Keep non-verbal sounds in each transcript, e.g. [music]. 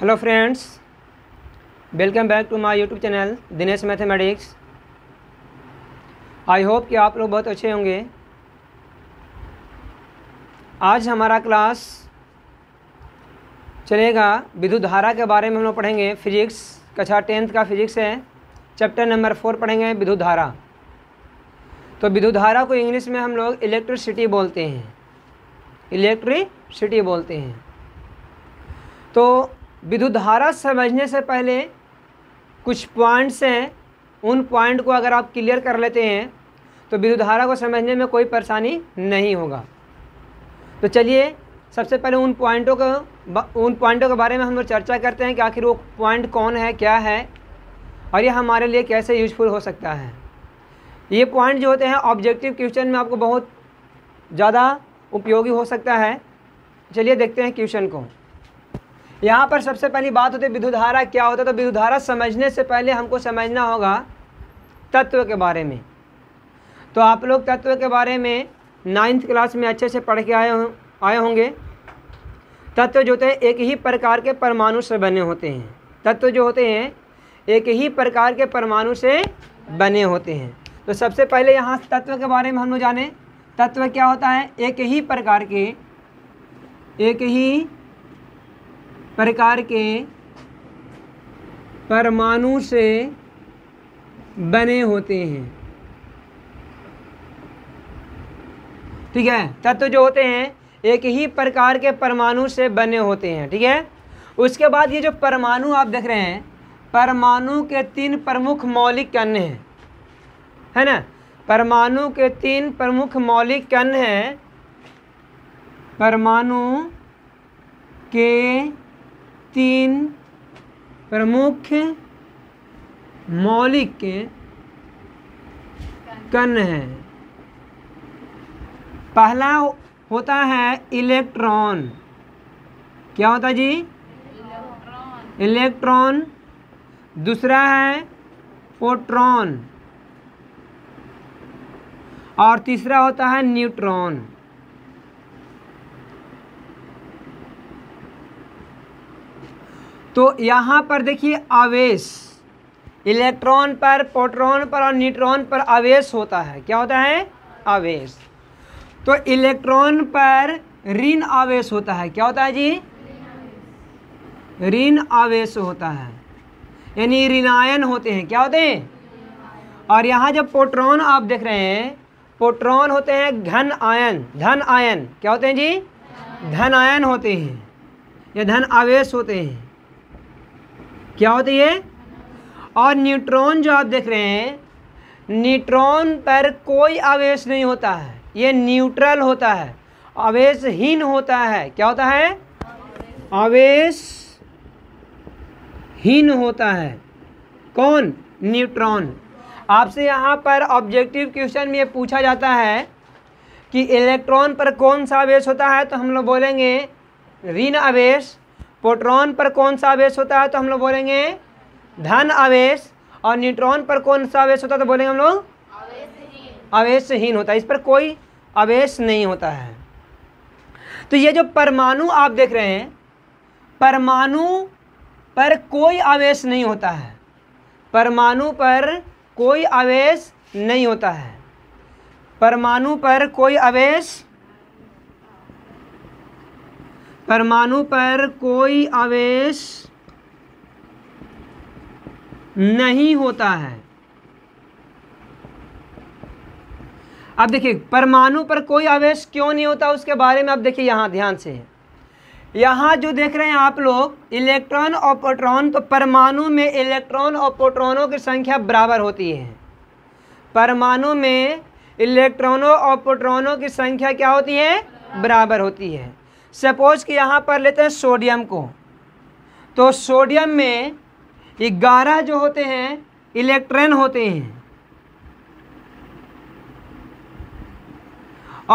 hello friends welcome back to my YouTube channel Dinesh mathematics I hope कि आप लोग बहुत अच्छे होंगे आज हमारा क्लास चलेगा विद्युत धारा के बारे में हम लोग पढ़ेंगे फिजिक्स कक्षा टेंथ का फिजिक्स है चैप्टर नंबर फोर पढ़ेंगे विद्युत धारा तो विद्युत धारा को इंग्लिश में हम लोग इलेक्ट्रिसिटी बोलते हैं इलेक्ट्रिसिटी बोलते हैं तो धारा समझने से पहले कुछ पॉइंट्स हैं उन पॉइंट को अगर आप क्लियर कर लेते हैं तो धारा को समझने में कोई परेशानी नहीं होगा तो चलिए सबसे पहले उन पॉइंटों को उन पॉइंटों के बारे में हम लोग चर्चा करते हैं कि आखिर वो पॉइंट कौन है क्या है और ये हमारे लिए कैसे यूजफुल हो सकता है ये पॉइंट जो होते हैं ऑब्जेक्टिव क्वेश्चन में आपको बहुत ज़्यादा उपयोगी हो सकता है चलिए देखते हैं क्वेश्चन को यहाँ पर सबसे पहली बात होती है धारा क्या होता है तो धारा समझने से पहले हमको समझना होगा तत्व के बारे में तो आप लोग तत्व के बारे में नाइन्थ क्लास में अच्छे से पढ़ के आए हो, आए होंगे तत्व जो होते हैं एक ही प्रकार के परमाणु से बने होते हैं तत्व जो होते हैं एक ही प्रकार के परमाणु से बने होते हैं तो सबसे पहले यहाँ तत्व के बारे में हम लोग जाने तत्व क्या होता है एक ही प्रकार के एक ही प्रकार के परमाणु से बने होते हैं ठीक है तत्व जो होते हैं एक ही प्रकार के परमाणु से बने होते हैं ठीक है उसके बाद ये जो परमाणु आप देख रहे हैं परमाणु के तीन प्रमुख मौलिक कण हैं है ना परमाणु के तीन प्रमुख मौलिक कण हैं परमाणु के तीन प्रमुख मौलिक कण है पहला होता है इलेक्ट्रॉन क्या होता जी इलेक्ट्रॉन दूसरा है पोट्रॉन और तीसरा होता है न्यूट्रॉन तो यहाँ पर देखिए आवेश इलेक्ट्रॉन पर प्रोटॉन पर और न्यूट्रॉन पर आवेश होता है क्या होता है आवेश तो इलेक्ट्रॉन पर ऋण आवेश होता है क्या होता है जी ऋण आवेश होता है यानी ऋणायन होते हैं क्या होते हैं और यहाँ जब पोट्रॉन आप देख रहे हैं पोट्रॉन होते हैं घन आयन धन आयन क्या होते हैं जी धन आयन होते हैं या धन आवेश होते हैं क्या होती है और न्यूट्रॉन जो आप देख रहे हैं न्यूट्रॉन पर कोई आवेश नहीं होता है ये न्यूट्रल होता है आवेशहीन होता है क्या होता है आवेशहीन होता है कौन न्यूट्रॉन आपसे यहाँ पर ऑब्जेक्टिव क्वेश्चन में पूछा जाता है कि इलेक्ट्रॉन पर कौन सा आवेश होता है तो हम लोग बोलेंगे ऋण आवेश प्रोटॉन पर कौन सा आवेश होता है तो हम लोग बोलेंगे धन आवेश और न्यूट्रॉन पर कौन सा आवेश होता है तो बोलेंगे हम लोग आवेशहीन होता है इस पर कोई आवेश नहीं होता है तो ये जो परमाणु आप देख रहे हैं परमाणु पर कोई आवेश नहीं होता है परमाणु पर कोई आवेश नहीं होता है परमाणु पर कोई आवेश परमाणु पर कोई आवेश नहीं होता है अब देखिए परमाणु पर कोई आवेश क्यों नहीं होता उसके बारे में आप देखिए यहाँ ध्यान से यहाँ जो देख रहे हैं आप लोग इलेक्ट्रॉन और प्रोटॉन तो परमाणु में इलेक्ट्रॉन और प्रोटॉनों की संख्या बराबर होती है परमाणु में इलेक्ट्रॉनों और प्रोटॉनों की संख्या क्या होती है बराबर होती है सपोज कि यहाँ पर लेते हैं सोडियम को तो सोडियम में ग्यारह जो होते हैं इलेक्ट्रॉन होते हैं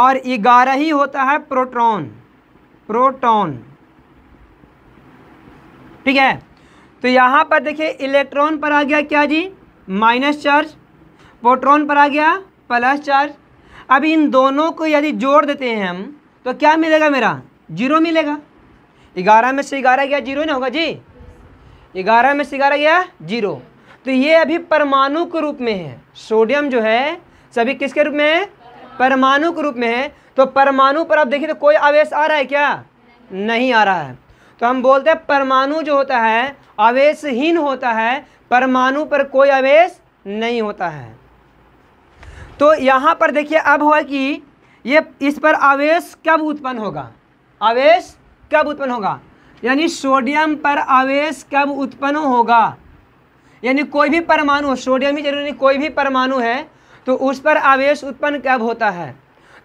और ग्यारह ही होता है प्रोटॉन प्रोटॉन ठीक है तो यहाँ पर देखिए इलेक्ट्रॉन पर आ गया क्या जी माइनस चार्ज प्रोटॉन पर आ गया प्लस चार्ज अब इन दोनों को यदि जोड़ देते हैं हम तो क्या मिलेगा मेरा जीरो मिलेगा ग्यारह में से ग्यारह गया जीरो ना होगा जी ग्यारह में से ग्यारह गया जीरो तो ये अभी परमाणु के रूप में है सोडियम जो है सभी किसके रूप में है परमाणु के रूप में है तो परमाणु पर आप देखिए तो कोई आवेश आ रहा है क्या नहीं आ रहा है तो हम बोलते हैं परमाणु जो होता है आवेशहीन होता है परमाणु पर कोई आवेश नहीं होता है तो यहाँ पर देखिए अब हुआ कि ये इस पर आवेश कब उत्पन्न होगा आवेश कब उत्पन्न होगा यानी सोडियम पर आवेश कब उत्पन्न होगा यानी कोई भी परमाणु सोडियम ही जरूरी कोई भी परमाणु है तो उस पर आवेश उत्पन्न कब होता है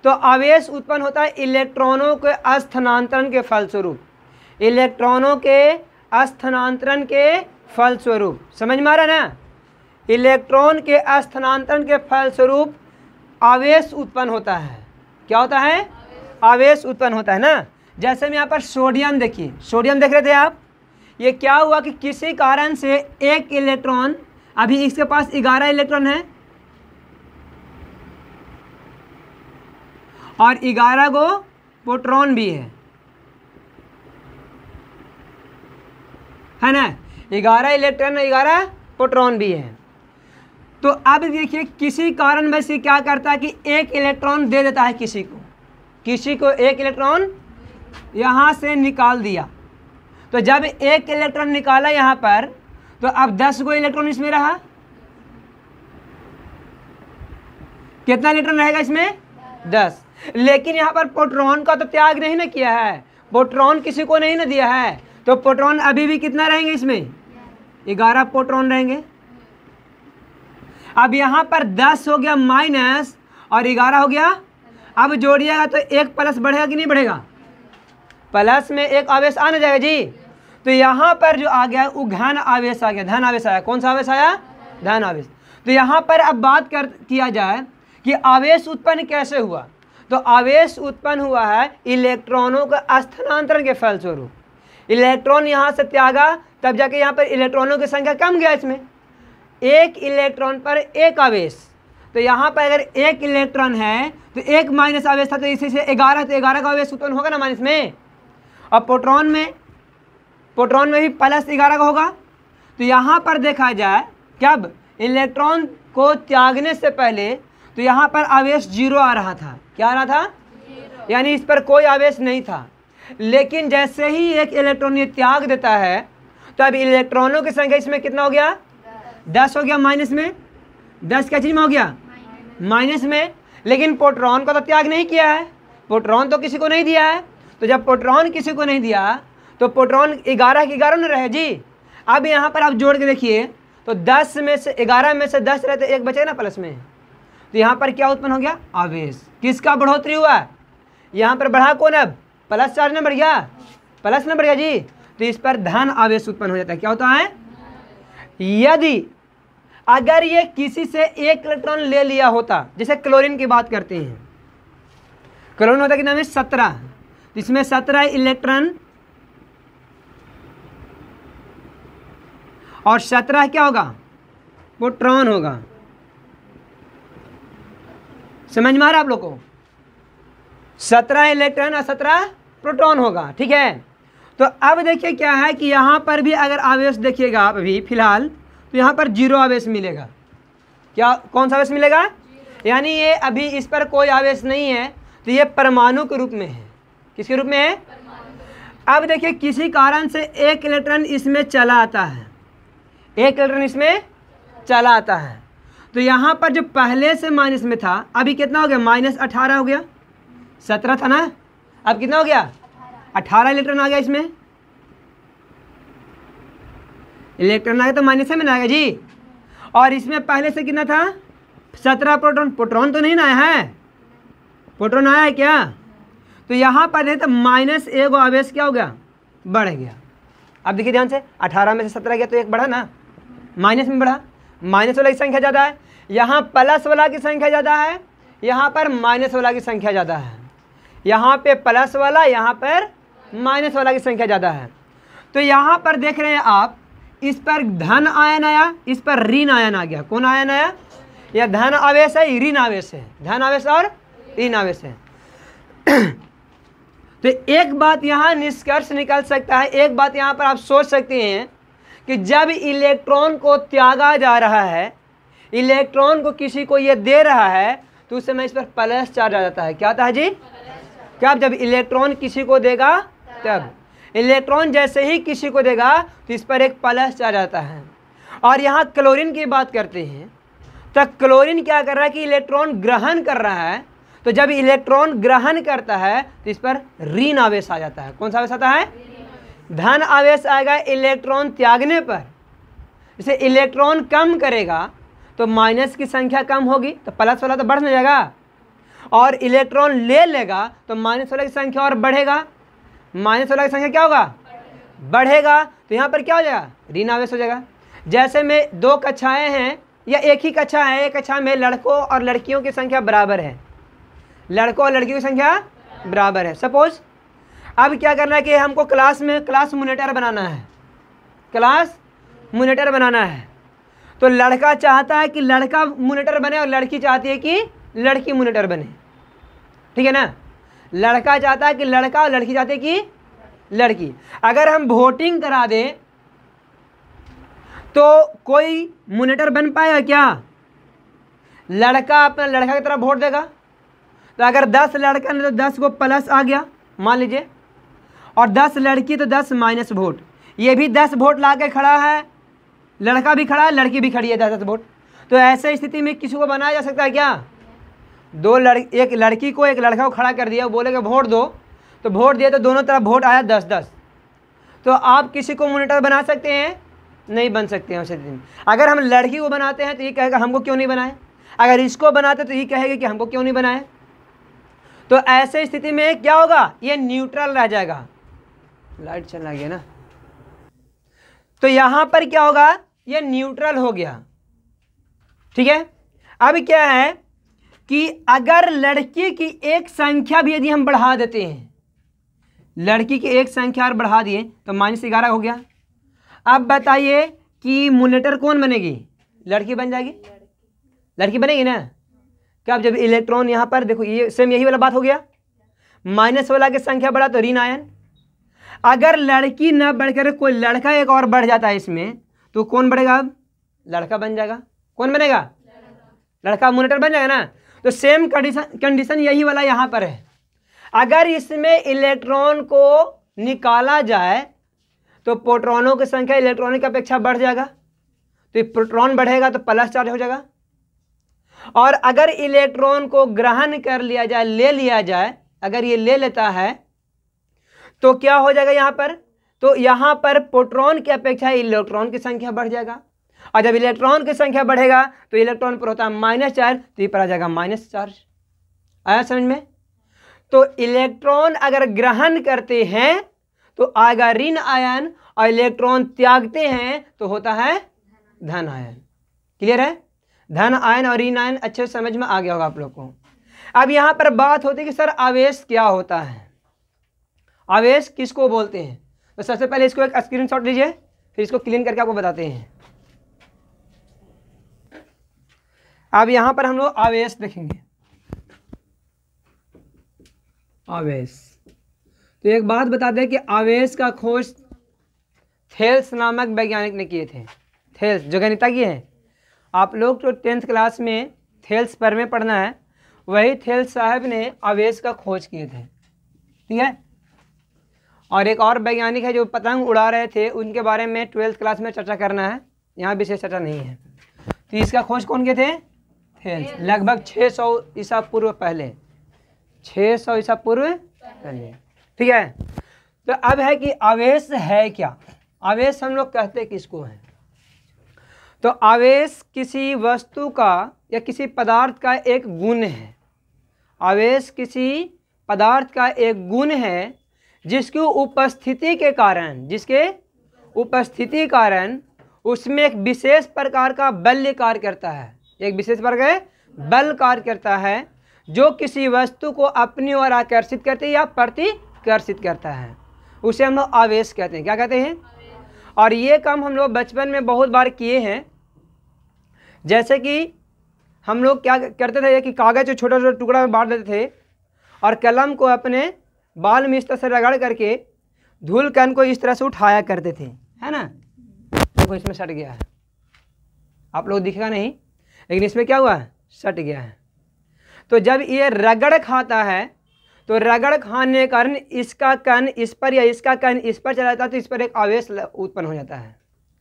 तो आवेश उत्पन्न होता है इलेक्ट्रॉनों के स्थानांतरण के फलस्वरूप इलेक्ट्रॉनों के स्थानांतरण के फलस्वरूप समझ में आ रहा ना इलेक्ट्रॉन के स्थानांतरण के फलस्वरूप आवेश उत्पन्न होता है क्या होता है आवेश उत्पन्न होता है ना जैसे हम यहाँ पर सोडियम देखिए सोडियम देख रहे थे आप ये क्या हुआ कि किसी कारण से एक इलेक्ट्रॉन अभी इसके पास ग्यारह इलेक्ट्रॉन है और ग्यारह को प्रोट्रॉन भी है है ना ग्यारह इलेक्ट्रॉन और ग्यारह प्रोट्रॉन भी है तो अब देखिए किसी कारण से क्या करता है कि एक इलेक्ट्रॉन दे देता है किसी को किसी को एक इलेक्ट्रॉन यहाँ से निकाल दिया तो जब एक इलेक्ट्रॉन निकाला यहाँ पर तो अब दस गो इलेक्ट्रॉन इसमें रहा कितना इलेक्ट्रॉन रहेगा इसमें दस लेकिन यहाँ पर पोट्रॉन का तो त्याग नहीं ना किया है पोट्रॉन किसी को नहीं ना दिया है तो पोट्रॉन अभी भी कितना रहेंगे इसमें ग्यारह पोट्रॉन रहेंगे अब यहाँ पर दस हो गया माइनस और ग्यारह हो गया अब जोड़िएगा तो एक प्लस बढ़ेगा कि नहीं बढ़ेगा प्लस में एक आवेश आ जाएगा जी तो यहाँ पर जो आ गया वो घन आवेश आ गया धन आवेश आया कौन सा आवेश आया धन आवेश तो यहाँ पर अब बात कर किया जाए कि आवेश उत्पन्न कैसे हुआ तो आवेश उत्पन्न हुआ है इलेक्ट्रॉनों का स्थानांतरण के फलस्वरूप इलेक्ट्रॉन यहाँ से त्यागा तब जाके यहाँ पर इलेक्ट्रॉनों की संख्या कम गया इसमें एक इलेक्ट्रॉन पर एक आवेश तो यहाँ पर अगर एक इलेक्ट्रॉन है तो एक माइनस आवेश था तो इसी से ग्यारह तो ग्यारह का आवेश उत्पन्न होगा ना माइनस में और पोट्रॉन में पोट्रॉन में भी प्लस ग्यारह का होगा तो यहाँ पर देखा जाए कब इलेक्ट्रॉन को त्यागने से पहले तो यहाँ पर आवेश जीरो आ रहा था क्या आ रहा था यानी इस पर कोई आवेश नहीं था लेकिन जैसे ही एक इलेक्ट्रॉन ये त्याग देता है तो अब इलेक्ट्रॉनों की संख्या इसमें कितना हो गया दस हो गया माइनस में दस क्या चीज़ में हो गया माइनस में लेकिन पोट्रॉन को तो त्याग नहीं किया है पोट्रॉन तो किसी को नहीं दिया है तो जब प्रोटॉन किसी को नहीं दिया तो प्रोटॉन ग्यारह के ग्यारह न रहे जी अब यहाँ पर आप जोड़ के देखिए तो दस में से ग्यारह में से दस रहते एक बचे ना प्लस में तो यहाँ पर क्या उत्पन्न हो गया आवेश किसका बढ़ोतरी हुआ यहाँ पर बढ़ा कौन अब प्लस चार्ज ना बढ़ गया प्लस न बढ़ गया जी तो इस पर धन आवेश उत्पन्न हो जाता है क्या होता है यदि अगर ये किसी से एक इलेक्ट्रॉन ले लिया होता जैसे क्लोरीन की बात करते हैं क्लोरीन होता है कि नाम है सत्रह इसमें सत्रह इलेक्ट्रॉन और सत्रह क्या होगा वो ट्रॉन होगा समझ में आ रहा आप लोग को सत्रह इलेक्ट्रॉन और सत्रह प्रोटॉन होगा ठीक है तो अब देखिए क्या है कि यहाँ पर भी अगर आवेश देखिएगा आप अभी फिलहाल तो यहाँ पर जीरो आवेश मिलेगा क्या कौन सा आवेश मिलेगा यानी ये अभी इस पर कोई आवेश नहीं है तो ये परमाणु के रूप में है किसके रूप में है अब देखिए किसी कारण से एक इलेक्ट्रॉन इसमें चला आता है एक इलेक्ट्रॉन इसमें चला आता है तो यहाँ पर जो पहले से माइनस में था अभी कितना हो गया माइनस अठारह हो गया सत्रह था ना अब कितना हो गया अठारह इलेक्ट्रॉन आ गया इसमें इलेक्ट्रॉन आ गया तो माइनस में आएगा जी और इसमें पहले से कितना था सत्रह प्रोटॉन प्रोटॉन तो नहीं ना आया है प्रोटॉन आया है क्या तो यहाँ पर है तो माइनस ए गो आवेश क्या हो गया बढ़ गया अब देखिए ध्यान से अठारह में से सत्रह गया तो एक बढ़ा ना माइनस में बढ़ा माइनस वाला की संख्या ज़्यादा है यहाँ प्लस वाला की संख्या ज़्यादा है यहाँ पर माइनस वाला की संख्या ज़्यादा है यहाँ पे प्लस वाला यहाँ पर माइनस वाला की संख्या ज़्यादा है तो यहाँ पर देख रहे हैं आप इस पर धन आयन आया इस पर ऋण आयन आ गया कौन आयन आया यह धन आवेश है ऋण आवेश है धन आवेश और ऋण आवेश है तो एक बात यहाँ निष्कर्ष निकल सकता है एक बात यहाँ पर आप सोच सकते हैं कि जब इलेक्ट्रॉन को त्यागा जा रहा है इलेक्ट्रॉन को किसी को ये दे रहा है तो उस समय इस पर प्लस चार्ज आ जाता है क्या आता है जी क्या जब इलेक्ट्रॉन किसी को देगा तब इलेक्ट्रॉन जैसे ही किसी को देगा तो इस पर एक प्लस चार्ज आता है और यहाँ क्लोरीन की बात करते हैं तो क्लोरीन क्या कर रहा है कि इलेक्ट्रॉन ग्रहण कर रहा है तो जब इलेक्ट्रॉन ग्रहण करता है तो इस पर ऋण आवेश आ जाता है कौन सा आवेश आता है धन आवेश आएगा इलेक्ट्रॉन त्यागने पर जैसे इलेक्ट्रॉन कम करेगा तो माइनस की संख्या कम होगी तो प्लस वाला तो बढ़ने जाएगा और इलेक्ट्रॉन ले लेगा तो माइनस वाला की संख्या और बढ़ेगा माइनस वाला की संख्या क्या होगा बढ़ेगा तो यहाँ पर क्या हो जाएगा ऋण आवेश हो जाएगा जैसे में दो कक्षाएँ हैं या एक ही कक्षा है एक कक्षा में लड़कों और लड़कियों की संख्या बराबर है लड़कों और लड़कियों की संख्या बराबर है सपोज अब क्या करना है कि हमको क्लास में क्लास मोनिटर बनाना है क्लास मोनिटर बनाना है तो लड़का चाहता है कि लड़का मोनिटर बने और लड़की चाहती है कि लड़की मोनिटर बने ठीक है ना लड़का चाहता है कि लड़का और लड़की चाहती है कि लड़की अगर हम वोटिंग करा दें तो कोई मोनिटर बन पाएगा क्या लड़का अपना लड़का की तरफ वोट देगा तो अगर दस लड़का ने तो दस को प्लस आ गया मान लीजिए और दस लड़की तो दस माइनस वोट ये भी दस वोट ला के खड़ा है लड़का भी खड़ा है लड़की भी खड़ी है दस दस वोट तो ऐसे स्थिति में किसी को बनाया जा सकता है क्या दो लड़ एक लड़की को एक लड़का को खड़ा कर दिया बोले कि वोट दो तो वोट दिया तो दोनों तरफ वोट आया दस दस तो आप किसी को मोनिटर बना सकते हैं नहीं बन सकते हैं उस स्थिति में अगर हम लड़की को बनाते हैं तो ये कहेगा हमको क्यों नहीं बनाए अगर इसको बनाते तो ये कहेगा कि हमको क्यों नहीं बनाए तो ऐसे स्थिति में क्या होगा ये न्यूट्रल रह जाएगा लाइट चला गया ना तो यहां पर क्या होगा ये न्यूट्रल हो गया ठीक है अब क्या है कि अगर लड़की की एक संख्या भी यदि हम बढ़ा देते हैं लड़की की एक संख्या और बढ़ा दिए तो माइनस ग्यारह हो गया अब बताइए कि मोनिटर कौन बनेगी लड़की बन जाएगी लड़की बनेगी ना क्या जब इलेक्ट्रॉन यहाँ पर देखो ये सेम यही वाला बात हो गया माइनस वाला की संख्या बढ़ा तो ऋण आयन अगर लड़की ना बढ़कर कोई लड़का एक और बढ़ जाता है इसमें तो कौन बढ़ेगा अब लड़का बन जाएगा कौन बनेगा लड़का मोनिटर बन जाएगा ना तो सेम कंडीशन कंडीशन यही वाला यहाँ पर है अगर इसमें इलेक्ट्रॉन को निकाला जाए तो प्रोटॉनों की संख्या इलेक्ट्रॉन की अपेक्षा बढ़ जाएगा तो प्रोटॉन बढ़ेगा तो प्लस चार्ज हो जाएगा और अगर इलेक्ट्रॉन को ग्रहण कर लिया जाए ले लिया जाए अगर ये ले लेता है तो क्या हो जाएगा यहाँ पर तो यहाँ पर प्रोटॉन की अपेक्षा इलेक्ट्रॉन की संख्या बढ़ जाएगा और जब इलेक्ट्रॉन की संख्या बढ़ेगा तो इलेक्ट्रॉन पर होता है माइनस चार्ज तो ये पर आ जाएगा माइनस चार्ज आया समझ में तो इलेक्ट्रॉन अगर ग्रहण करते हैं तो आएगा ऋण आयन और इलेक्ट्रॉन त्यागते हैं तो होता है धन आयन क्लियर है धन आयन और ऋण आयन अच्छे से समझ में आ गया होगा आप लोग को अब यहाँ पर बात होती है कि सर आवेश क्या होता है आवेश किसको बोलते हैं तो सबसे पहले इसको एक स्क्रीन शॉट लीजिए फिर इसको क्लीन करके आपको बताते हैं अब यहाँ पर हम लोग आवेश देखेंगे आवेश तो एक बात बता दें कि आवेश का खोज थेल्स नामक वैज्ञानिक ने किए थे थेल्स जो गणिता की है आप लोग जो टेंथ क्लास में थेल्स पर में पढ़ना है वही थेल्स साहब ने आवेश का खोज किए थे ठीक है और एक और वैज्ञानिक है जो पतंग उड़ा रहे थे उनके बारे में ट्वेल्थ क्लास में चर्चा करना है यहाँ विशेष चर्चा नहीं है तो इसका खोज कौन के थे थेल्स लगभग 600 सौ ईसा पूर्व पहले 600 सौ ईसा पूर्व पहले ठीक है तो अब है कि आवेश है क्या आवेश हम लोग कहते किसको हैं तो आवेश किसी वस्तु का या किसी पदार्थ का एक गुण है आवेश किसी पदार्थ का एक गुण है जिसकी उपस्थिति के कारण जिसके उपस्थिति कारण उसमें एक विशेष प्रकार का बल कार्य करता है एक विशेष प्रकार बल कार्य करता है जो किसी वस्तु को अपनी ओर आकर्षित करते या प्रतिकर्षित करता है उसे हम लोग आवेश कहते हैं क्या कहते हैं और ये काम हम लोग बचपन में बहुत बार किए हैं जैसे कि हम लोग क्या करते थे कि कागज़ को छोटा छोटा टुकड़ा में बांट देते थे और कलम को अपने बाल में इस तरह से रगड़ करके धूल कन को इस तरह से उठाया करते थे है ना देखो इसमें सट गया है आप लोग दिखेगा नहीं लेकिन इसमें क्या हुआ सट गया है तो जब ये रगड़ खाता है तो रगड़ खाने कारण इसका कण इस पर या इसका कण इस पर चला जाता है तो इस पर एक आवेश उत्पन्न हो जाता है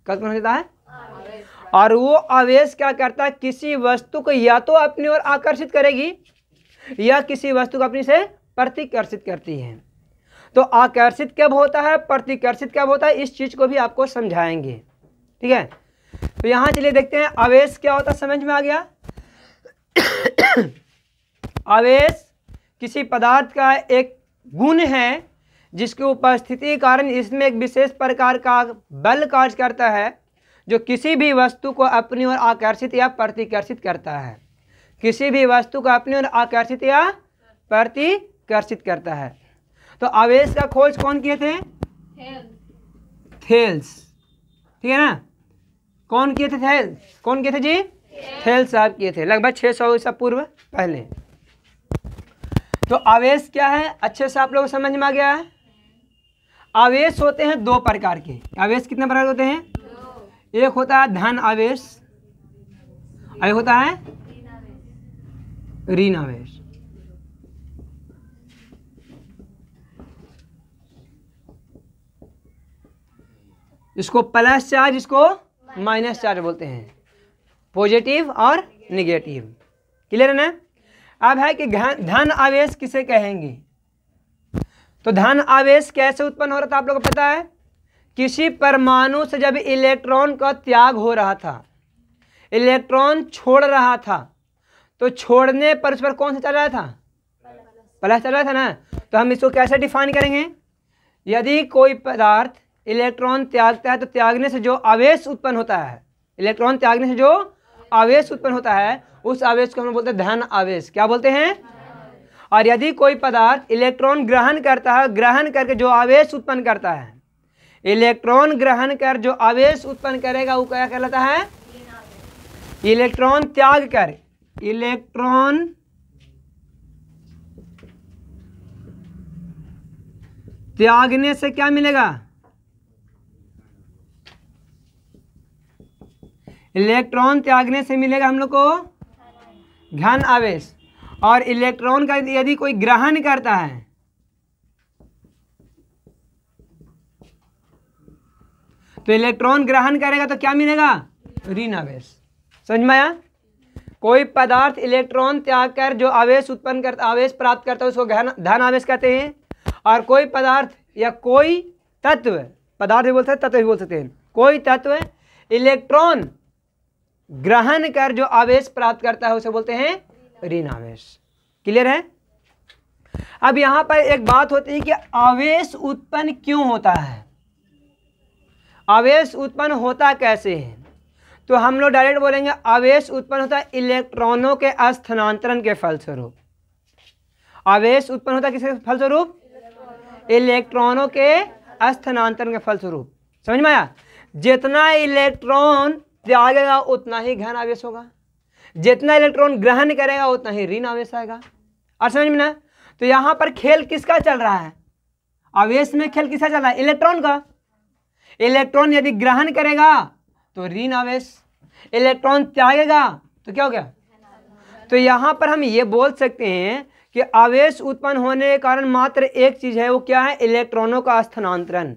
क्या उत्पन्न हो जाता है और वो आवेश क्या करता है किसी वस्तु को या तो अपनी ओर आकर्षित करेगी या किसी वस्तु को अपनी से प्रतिकर्षित करती है तो आकर्षित कब होता है प्रतिकर्षित कब होता है इस चीज़ को भी आपको समझाएंगे ठीक है तो यहां चलिए देखते हैं आवेश क्या होता है समझ में आ गया [coughs] आवेश किसी पदार्थ का एक गुण है जिसके उपस्थिति कारण इसमें एक विशेष प्रकार का बल कार्य करता है जो किसी भी वस्तु को अपनी ओर आकर्षित या प्रतिकर्षित करता है किसी भी वस्तु को अपनी ओर आकर्षित या प्रतिकर्षित करता है तो आवेश का खोज कौन किए थे थेल्स ठीक है ना कौन किए थे थेल्स कौन किए थे जी थेल्स साहब किए थे लगभग 600 सौ पूर्व पहले तो आवेश क्या है अच्छे से आप लोग समझ में आ गया है आवेश होते हैं दो प्रकार के आवेश कितने प्रकार होते हैं एक होता है धन आवेश और होता है ऋण आवेश इसको प्लस चार्ज इसको माइनस चार्ज बोलते हैं पॉजिटिव और निगेटिव क्लियर है ना अब है कि धन आवेश किसे कहेंगे तो धन आवेश कैसे उत्पन्न हो रहा था आप लोगों को पता है किसी परमाणु से जब इलेक्ट्रॉन का त्याग हो रहा था इलेक्ट्रॉन छोड़ रहा था तो छोड़ने पर उस पर कौन सा चल रहा था प्लस चल रहा था ना तो हम इसको कैसे डिफाइन करेंगे यदि कोई पदार्थ इलेक्ट्रॉन त्यागता है तो त्यागने से जो आवेश उत्पन्न होता है इलेक्ट्रॉन त्यागने से जो आवेश उत्पन्न होता है उस आवेश को हम बोलते हैं धन आवेश क्या बोलते हैं और यदि कोई पदार्थ इलेक्ट्रॉन ग्रहण करता है ग्रहण करके जो आवेश उत्पन्न करता है इलेक्ट्रॉन ग्रहण कर जो आवेश उत्पन्न करेगा वो क्या कहलाता है इलेक्ट्रॉन त्याग कर इलेक्ट्रॉन त्यागने से क्या मिलेगा इलेक्ट्रॉन त्यागने से मिलेगा हम लोग को घन आवेश और इलेक्ट्रॉन का यदि कोई ग्रहण करता है तो इलेक्ट्रॉन ग्रहण करेगा तो क्या मिलेगा ऋण आवेश समझ में आया कोई पदार्थ इलेक्ट्रॉन त्याग कर जो आवेश उत्पन्न करता आवेश प्राप्त करता है उसको घन धन आवेश कहते हैं और कोई पदार्थ या कोई तत्व पदार्थ भी बोल सकते तत्व भी बोल सकते हैं कोई तत्व इलेक्ट्रॉन ग्रहण कर जो आवेश प्राप्त करता है उसे बोलते हैं ऋण आवेश क्लियर है अब यहां पर एक बात होती है कि आवेश उत्पन्न क्यों होता है आवेश उत्पन्न होता कैसे है तो हम लोग डायरेक्ट बोलेंगे आवेश उत्पन्न होता है इलेक्ट्रॉनों के स्थानांतरण के फलस्वरूप आवेश उत्पन्न होता किसके फलस्वरूप इलेक्ट्रॉनों के स्थानांतरण के फलस्वरूप समझ में आया जितना इलेक्ट्रॉन त्यागेगा उतना ही घन आवेश होगा जितना इलेक्ट्रॉन ग्रहण करेगा उतना ही ऋण आवेश आएगा और समझ में ना तो यहां पर खेल किसका चल रहा है आवेश में खेल किसका चल रहा है इलेक्ट्रॉन का इलेक्ट्रॉन यदि ग्रहण करेगा तो ऋण आवेश इलेक्ट्रॉन त्यागेगा तो क्या हो गया तो यहां पर हम ये बोल सकते हैं कि आवेश उत्पन्न होने के कारण मात्र एक चीज़ है वो क्या है इलेक्ट्रॉनों का स्थानांतरण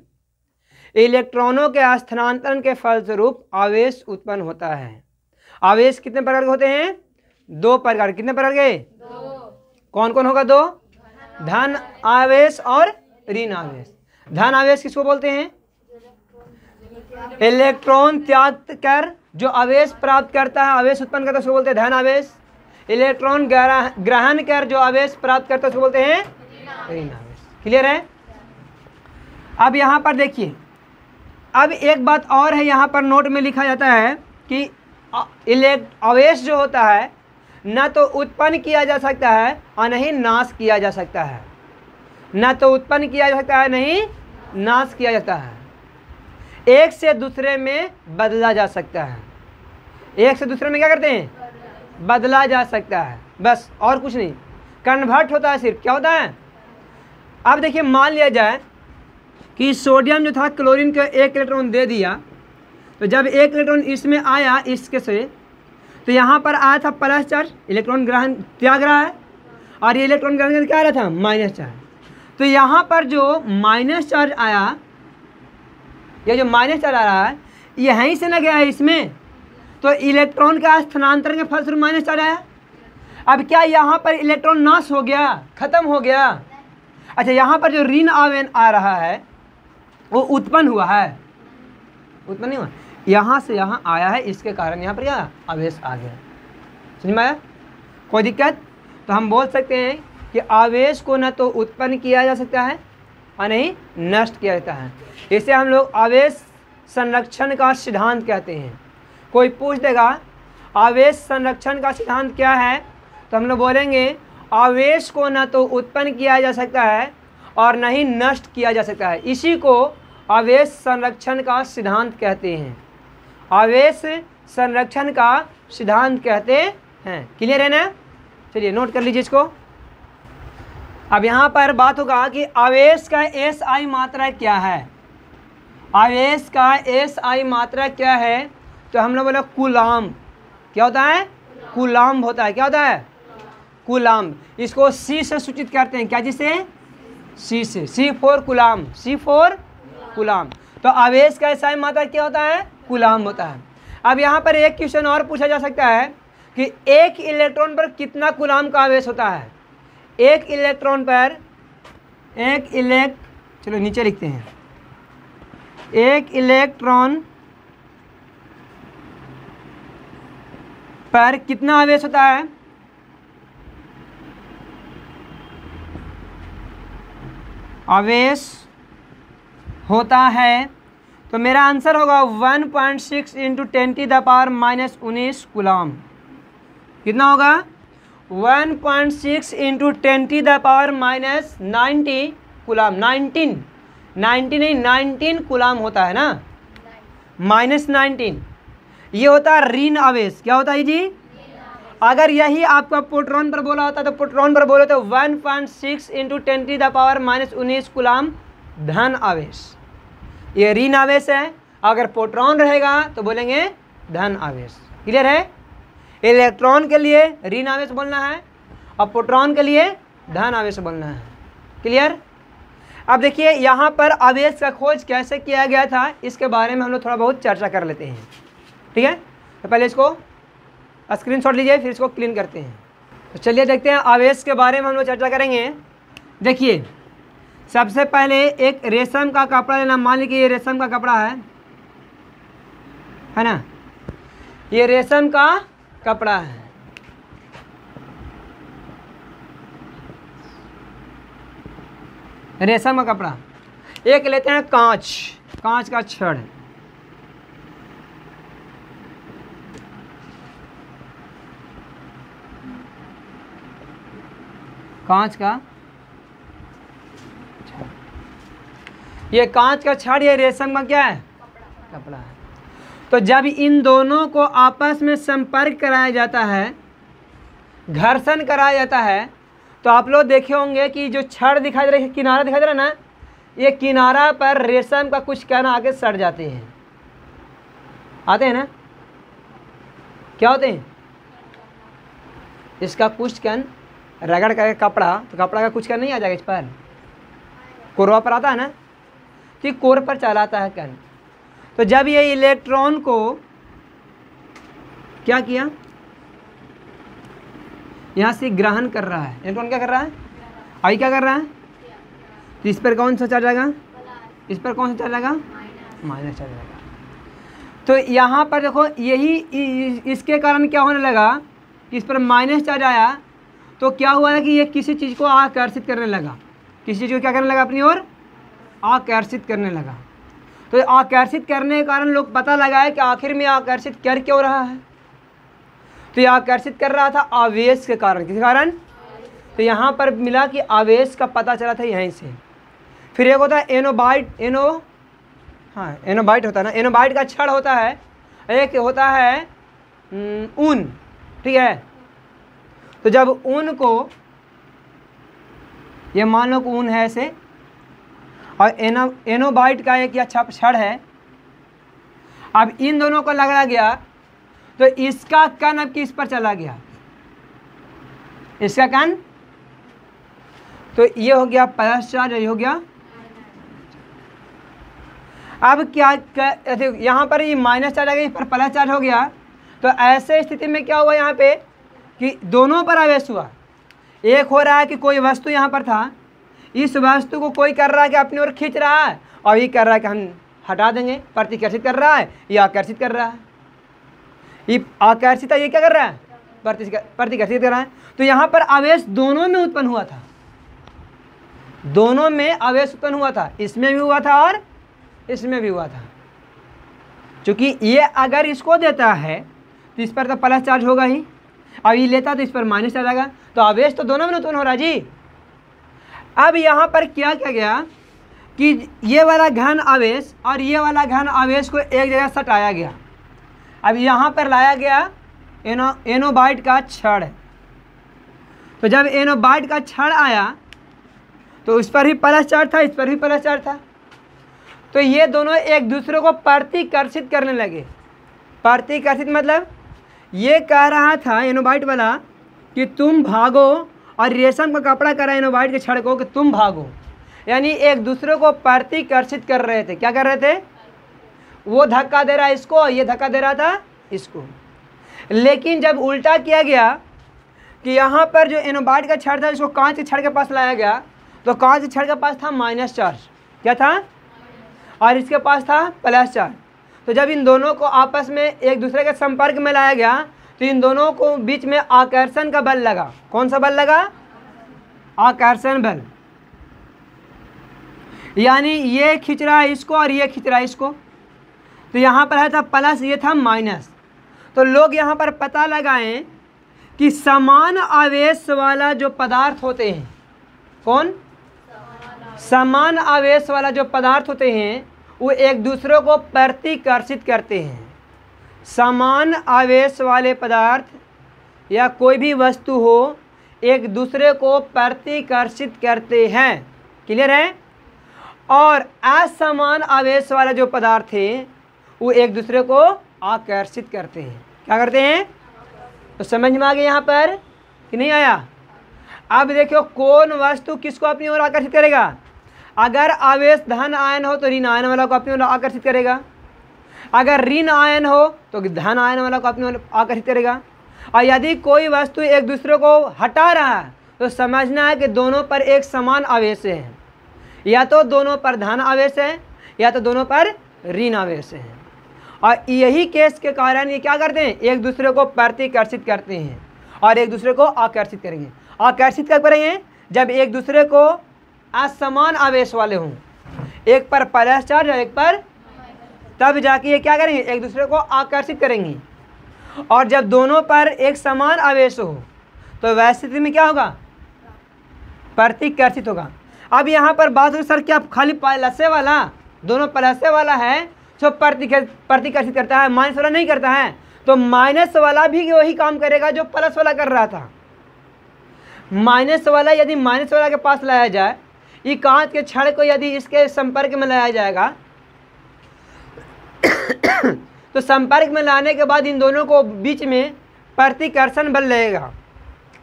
इलेक्ट्रॉनों के स्थानांतरण के फलस्वरूप आवेश उत्पन्न होता है आवेश कितने प्रकार के होते हैं दो प्रकार कितने प्रकार के कौन कौन होगा दो धन आवेश और ऋण आवेश धन आवेश किसको बोलते हैं इलेक्ट्रॉन त्याग कर जो आवेश प्राप्त करता है आवेश उत्पन्न करता है उसको बोलते हैं धन आवेश इलेक्ट्रॉन ग्रहण कर जो आवेश प्राप्त करता है उसको बोलते हैं ऋण आवेश क्लियर है अब यहां पर देखिए अब एक बात और है यहाँ पर नोट में लिखा जाता है कि इलेक्ट अवेश जो होता है ना तो उत्पन्न किया जा सकता है और नहीं नाश किया जा सकता है ना तो उत्पन्न किया जा सकता है नहीं नाश किया जाता है एक से दूसरे में बदला जा सकता है एक से दूसरे में क्या करते हैं बदला जा सकता है बस और कुछ नहीं कन्वर्ट होता है सिर्फ क्या होता है अब देखिए मान लिया जाए कि सोडियम जो था क्लोरीन का एक इलेक्ट्रॉन दे दिया तो जब एक इलेक्ट्रॉन इसमें आया इसके से तो यहाँ पर आया था प्लस चार्ज इलेक्ट्रॉन ग्रहण त्याग रहा है और ये इलेक्ट्रॉन ग्रहण क्या आ रहा था माइनस चार्ज तो यहाँ पर जो माइनस चार्ज आया या जो माइनस चार्ज आ रहा है यहीं से ना गया है इसमें तो इलेक्ट्रॉन का स्थानांतरण के फलस्वरूप माइनस चार्ज आया अब क्या यहाँ पर इलेक्ट्रॉन नाश हो गया खत्म हो गया अच्छा यहाँ पर जो ऋण आवेन आ रहा है वो उत्पन्न हुआ है उत्पन्न नहीं हुआ यहाँ से यहाँ आया है इसके कारण यहाँ पर क्या आवेश आ गया समझ में आया कोई दिक्कत तो हम बोल सकते हैं कि आवेश को न तो उत्पन्न किया जा सकता है और नहीं नष्ट किया जाता है इसे हम लोग आवेश संरक्षण का सिद्धांत कहते हैं कोई पूछ देगा आवेश संरक्षण का सिद्धांत क्या है तो हम लोग बोलेंगे आवेश को न तो उत्पन्न किया जा सकता है और न ही नष्ट किया जा सकता है इसी को आवेश संरक्षण का सिद्धांत कहते हैं आवेश संरक्षण का सिद्धांत कहते हैं क्लियर है ना चलिए नोट कर लीजिए इसको अब यहाँ पर बात होगा कि आवेश का एस आई मात्रा क्या है आवेश का एस आई मात्रा क्या है तो हम लोग बोला कुलाम क्या होता है कुलाम होता है क्या होता है कुलाम इसको सी से सूचित करते हैं क्या जिसे सी से सी फोर कुलाम सी फोर गुलाम तो आवेश का ऐसा मात्र क्या होता है गुलाम होता है अब यहाँ पर एक क्वेश्चन और पूछा जा सकता है कि एक इलेक्ट्रॉन पर कितना गुलाम का आवेश होता है एक इलेक्ट्रॉन पर एक इलेक्ट चलो नीचे लिखते हैं एक इलेक्ट्रॉन पर कितना आवेश होता है आवेश होता है तो मेरा आंसर होगा one point six into ten की द पावर माइनस उन्नीस गुलाम कितना होगा one point six into ten की the power minus ninety coulomb nineteen nineteen नहीं नाइनटीन गुलाम होता है ना माइनस नाइनटीन ये होता है ऋण आवेश क्या होता है जी अगर यही आपका प्रोटॉन पर बोला होता तो प्रोटॉन पर बोले तो one point six into ten की द पावर माइनस उन्नीस गुलाम धन आवेश ये ऋण आवेश है अगर प्रोटॉन रहेगा तो बोलेंगे धन आवेश क्लियर है इलेक्ट्रॉन के लिए ऋण आवेश बोलना है और प्रोटॉन के लिए धन आवेश बोलना है क्लियर अब देखिए यहाँ पर आवेश का खोज कैसे किया गया था इसके बारे में हम लोग थोड़ा बहुत चर्चा कर लेते हैं ठीक है तो पहले इसको स्क्रीन शॉट लीजिए फिर इसको क्लीन करते हैं तो चलिए देखते हैं आवेश के बारे में हम लोग चर्चा करेंगे देखिए सबसे पहले एक रेशम का कपड़ा लेना मान लीजिए ये रेशम का कपड़ा है है ना ये रेशम का कपड़ा है रेशम का कपड़ा एक लेते हैं कांच कांच का छड़ कांच का ये कांच का छड़ या रेशम का क्या है कपड़ा है तो जब इन दोनों को आपस में संपर्क कराया जाता है घर्षण कराया जाता है तो आप लोग देखे होंगे कि जो छड़ दिखाई दे रही है किनारा दिखाई दे रहा है ना ये किनारा पर रेशम का कुछ कहना आगे सड़ जाते हैं आते हैं ना क्या होते हैं इसका कुछ कन रगड़ का कपड़ा तो कपड़ा का कुछ कन नहीं आ जाएगा इस पर कुरवा पर आता है ना कि कोर पर चलाता है करंट तो जब ये इलेक्ट्रॉन को क्या किया यहाँ से ग्रहण कर रहा है इलेक्ट्रॉन क्या कर रहा है आई क्या कर रहा है तो इस पर कौन सा चार्ज आएगा इस पर कौन सा चार्ज आएगा माइनस चार्ज आएगा तो यहाँ पर देखो यही इसके कारण क्या होने लगा कि इस पर माइनस चार्ज आया तो क्या हुआ है कि ये किसी चीज़ को आकर्षित करने लगा किसी चीज़ को क्या करने लगा अपनी ओर आकर्षित करने लगा तो आकर्षित करने के कारण लोग पता लगाए कि आखिर में आकर्षित कर क्यों रहा है तो यह आकर्षित कर रहा था आवेश के कारण किस कारण तो यहाँ पर मिला कि आवेश का पता चला था यहीं से फिर एक होता है एनोबाइट एनो हाँ एनोबाइट होता है ना एनोबाइट का क्षण होता है एक होता है ऊन ठीक है तो जब ऊन को ये मान लो कि ऊन है ऐसे और एनो एनोबाइट का एक अच्छा क्षण है अब इन दोनों को लगाया गया तो इसका कण अब किस पर चला गया इसका कण तो ये हो गया प्लस चार्ज ये हो गया अब क्या यहाँ पर ये माइनस चार्ज आ गया पर प्लस चार्ज हो गया तो ऐसे स्थिति में क्या हुआ यहाँ पे कि दोनों पर आवेश हुआ एक हो रहा है कि कोई वस्तु यहाँ पर था इस वस्तु को कोई कर रहा है कि अपनी ओर खींच रहा है और ये कर रहा है कि हम हटा देंगे प्रतिकर्षित कर रहा है ये आकर्षित कर रहा है ये आकर्षित ये क्या कर रहा है प्रतिकर्षित कर रहा है तो यहाँ पर आवेश दोनों में उत्पन्न हुआ था दोनों में आवेश उत्पन्न हुआ था इसमें भी हुआ था और इसमें भी हुआ था क्योंकि ये अगर इसको देता है तो इस पर तो प्लस चार्ज होगा ही अब ये लेता तो इस पर माइनस चार्ज आएगा तो आवेश तो दोनों में उत्पन्न हो रहा जी अब यहाँ पर क्या किया गया कि ये वाला घन आवेश और ये वाला घन आवेश को एक जगह सटाया गया अब यहाँ पर लाया गया एनो एनोबाइट का क्षण तो जब एनोबाइट का छड़ आया तो उस पर ही प्लस चार था इस पर भी प्लस चार था तो ये दोनों एक दूसरे को प्रतिकर्षित करने लगे प्रतिकर्षित मतलब ये कह रहा था एनोबाइट वाला कि तुम भागो और रेशम का कपड़ा का रेनोवाइट के छड़कों के तुम भागो यानी एक दूसरे को प्रतिकर्षित कर रहे थे क्या कर रहे थे वो धक्का दे रहा है इसको ये धक्का दे रहा था इसको लेकिन जब उल्टा किया गया कि यहाँ पर जो एनोबाइट का छड़ था इसको कांच के छड़ के पास लाया गया तो कांच के छड़ के पास था माइनस चार्ज क्या था और इसके पास था प्लस चार्ज तो जब इन दोनों को आपस में एक दूसरे के संपर्क में लाया गया तो इन दोनों को बीच में आकर्षण का बल लगा कौन सा बल लगा आकर्षण बल यानी ये खिंच रहा है इसको और ये खिंच रहा है इसको तो यहाँ पर है था प्लस ये था माइनस तो लोग यहाँ पर पता लगाएं कि समान आवेश वाला जो पदार्थ होते हैं कौन समान आवेश वाला जो पदार्थ होते हैं वो एक दूसरे को प्रतिकर्षित करते हैं समान आवेश वाले पदार्थ या कोई भी वस्तु हो एक दूसरे को प्रतिकर्षित करते हैं क्लियर है और असमान आवेश वाला जो पदार्थ है वो एक दूसरे को आकर्षित करते हैं क्या करते हैं तो समझ में आ गया यहाँ पर कि नहीं आया अब देखो कौन वस्तु किसको अपनी ओर आकर्षित करेगा अगर आवेश धन आयन हो तो ऋण आयन वाला को अपनी ओर आकर्षित करेगा अगर ऋण आयन हो तो धन आयन वाला को अपने आकर्षित करेगा और यदि कोई वस्तु एक दूसरे को हटा रहा है तो समझना है कि दोनों पर एक समान आवेश है या तो दोनों पर धन आवेश है या तो दोनों पर ऋण आवेश है और यही केस के कारण ये क्या करते हैं एक दूसरे को प्रतिकर्षित करते हैं और एक दूसरे को आकर्षित करेंगे आकर्षित कर हैं जब एक दूसरे को असमान आवेश वाले हों एक पर परस चार्ज और एक पर तब जाके ये क्या करेंगे एक दूसरे को आकर्षित करेंगी और जब दोनों पर एक समान आवेश हो तो वैसी स्थिति में क्या होगा प्रतिकर्षित होगा अब यहाँ पर बात हो सर क्या खाली पलसे वाला दोनों पलसे वाला है जो प्रतिकर्षित करता है माइनस वाला नहीं करता है तो माइनस वाला भी वही काम करेगा जो प्लस वाला कर रहा था माइनस वाला यदि माइनस वाला के पास लाया जाए ये कांच के छड़ को यदि इसके संपर्क में लाया जाएगा [coughs] तो संपर्क में लाने के बाद इन दोनों को बीच में प्रतिकर्षण बल लगेगा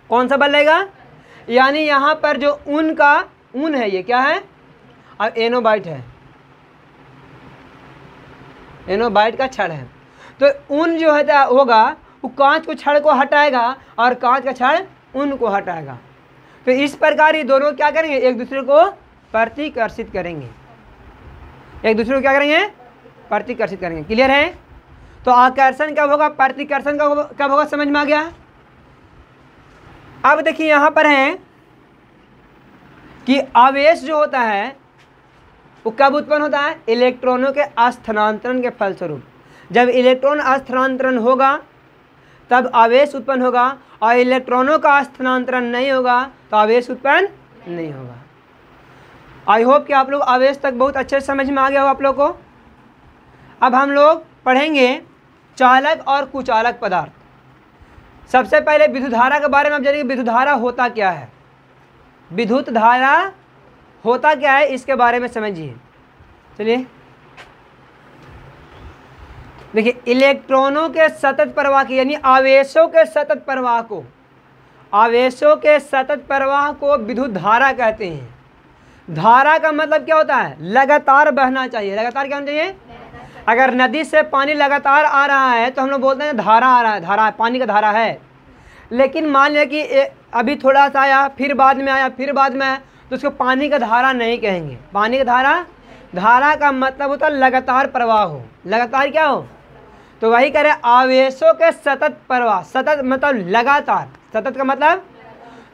कौन सा बल लगेगा यानी यहाँ पर जो ऊन का ऊन है ये क्या है और एनोबाइट है एनोबाइट का छड़ है तो ऊन जो है होगा वो कांच को छड़ को हटाएगा और कांच का छड़ ऊन को हटाएगा तो इस प्रकार ये दोनों क्या करेंगे एक दूसरे को प्रतिकर्षित करेंगे एक दूसरे को क्या करेंगे प्रतिकर्षित करेंगे क्लियर है तो आकर्षण कब होगा प्रतिकर्षण कब होगा समझ में आ गया अब देखिए यहाँ पर है कि आवेश जो होता है वो कब उत्पन्न होता है इलेक्ट्रॉनों के स्थानांतरण के फलस्वरूप जब इलेक्ट्रॉन स्थानांतरण होगा तब आवेश उत्पन्न होगा और इलेक्ट्रॉनों का स्थानांतरण नहीं होगा तो आवेश उत्पन्न नहीं, होगा आई होप कि आप लोग आवेश तक बहुत अच्छे से समझ में आ गया हो आप लोग को अब हम लोग पढ़ेंगे चालक और कुचालक पदार्थ सबसे पहले विद्युत धारा के बारे में आप जानेंगे विद्युत धारा होता क्या है विद्युत धारा होता क्या है इसके बारे में समझिए चलिए देखिए इलेक्ट्रॉनों के सतत प्रवाह की यानी आवेशों के सतत प्रवाह को आवेशों के सतत प्रवाह को विद्युत धारा कहते हैं धारा का मतलब क्या होता है लगातार बहना चाहिए लगातार क्या होना चाहिए अगर नदी से पानी लगातार आ रहा है तो हम लोग बोलते हैं धारा आ रहा है धारा पानी का धारा है लेकिन मान लिया कि अभी थोड़ा सा आया फिर बाद में आया फिर बाद में आया तो उसको पानी का धारा नहीं कहेंगे पानी का धारा धारा का मतलब होता है लगातार प्रवाह हो लगातार क्या हो तो वही कह रहे आवेशों के सतत प्रवाह सतत मतलब लगातार सतत का मतलब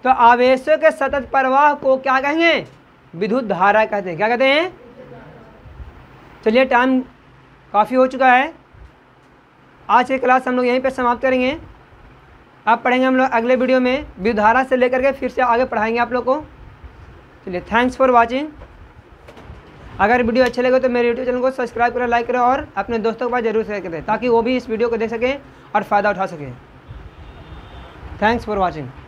तो आवेशों के सतत प्रवाह को क्या कहेंगे विद्युत धारा कहते हैं क्या कहते हैं चलिए टाइम काफ़ी हो चुका है आज की क्लास हम लोग यहीं पर समाप्त करेंगे आप पढ़ेंगे हम लोग अगले वीडियो में विधारा से लेकर के फिर से आगे पढ़ाएंगे आप लोग को चलिए थैंक्स फॉर वाचिंग अगर वीडियो अच्छे लगे तो मेरे यूट्यूब चैनल को सब्सक्राइब करें लाइक करें और अपने दोस्तों के पास जरूर शेयर करें ताकि वो भी इस वीडियो को देख सकें और फ़ायदा उठा सकें थैंक्स फॉर वॉचिंग